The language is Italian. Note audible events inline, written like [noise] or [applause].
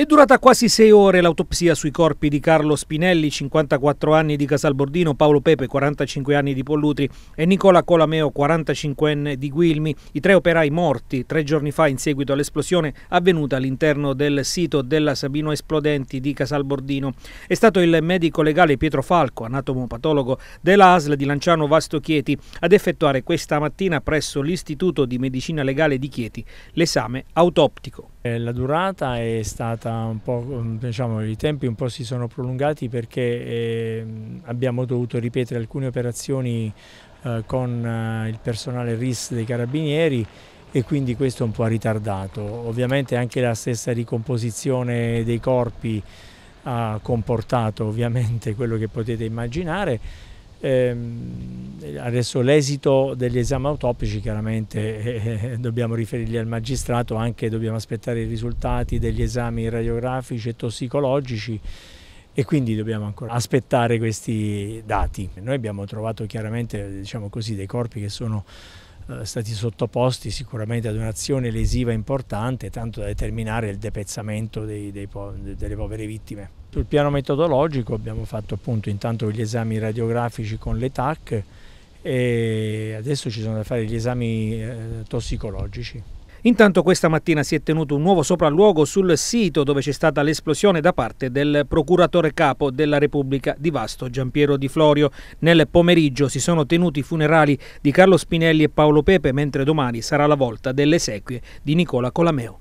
È durata quasi sei ore l'autopsia sui corpi di Carlo Spinelli, 54 anni di Casalbordino, Paolo Pepe, 45 anni di Pollutri e Nicola Colameo, 45enne di Guilmi, i tre operai morti tre giorni fa in seguito all'esplosione avvenuta all'interno del sito della Sabino Esplodenti di Casalbordino. È stato il medico legale Pietro Falco, anatomopatologo della ASL di Lanciano Vasto Chieti, ad effettuare questa mattina presso l'Istituto di Medicina Legale di Chieti l'esame autoptico. Eh, la durata è stata un po', mm, diciamo, i tempi un po' si sono prolungati perché ehm, abbiamo dovuto ripetere alcune operazioni eh, con eh, il personale RIS dei carabinieri e quindi questo un po' ha ritardato. Ovviamente anche la stessa ricomposizione dei corpi ha comportato ovviamente [laughs] quello che potete immaginare. Ehm, Adesso l'esito degli esami autoptici chiaramente eh, eh, dobbiamo riferirli al magistrato, anche dobbiamo aspettare i risultati degli esami radiografici e tossicologici e quindi dobbiamo ancora aspettare questi dati. Noi abbiamo trovato chiaramente diciamo così, dei corpi che sono eh, stati sottoposti sicuramente ad un'azione lesiva importante, tanto da determinare il depezzamento dei, dei po delle povere vittime. Sul piano metodologico abbiamo fatto appunto intanto gli esami radiografici con le TAC, e adesso ci sono da fare gli esami eh, tossicologici. Intanto questa mattina si è tenuto un nuovo sopralluogo sul sito dove c'è stata l'esplosione da parte del procuratore capo della Repubblica di Vasto, Giampiero Di Florio. Nel pomeriggio si sono tenuti i funerali di Carlo Spinelli e Paolo Pepe, mentre domani sarà la volta delle esequie di Nicola Colameo.